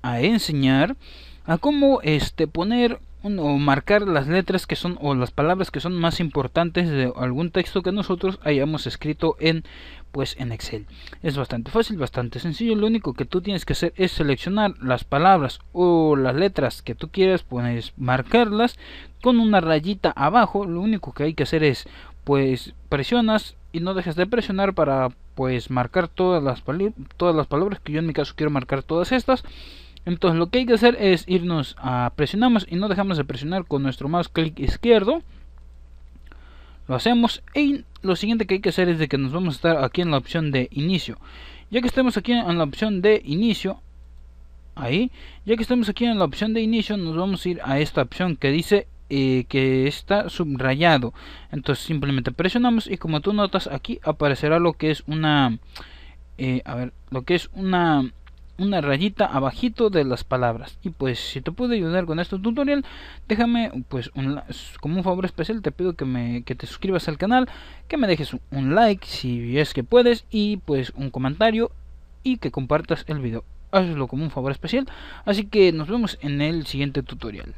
a enseñar a cómo este poner o marcar las letras que son o las palabras que son más importantes de algún texto que nosotros hayamos escrito en pues en Excel. Es bastante fácil, bastante sencillo, lo único que tú tienes que hacer es seleccionar las palabras o las letras que tú quieras, Puedes marcarlas con una rayita abajo, lo único que hay que hacer es pues presionas y no dejas de presionar para pues marcar todas las, todas las palabras que yo en mi caso quiero marcar todas estas entonces lo que hay que hacer es irnos a presionamos y no dejamos de presionar con nuestro mouse clic izquierdo lo hacemos y lo siguiente que hay que hacer es de que nos vamos a estar aquí en la opción de inicio ya que estamos aquí en la opción de inicio ahí ya que estamos aquí en la opción de inicio nos vamos a ir a esta opción que dice que está subrayado entonces simplemente presionamos y como tú notas aquí aparecerá lo que es una eh, a ver lo que es una una rayita abajito de las palabras y pues si te pude ayudar con este tutorial déjame pues como un favor especial te pido que, me, que te suscribas al canal que me dejes un, un like si es que puedes y pues un comentario y que compartas el video hazlo como un favor especial así que nos vemos en el siguiente tutorial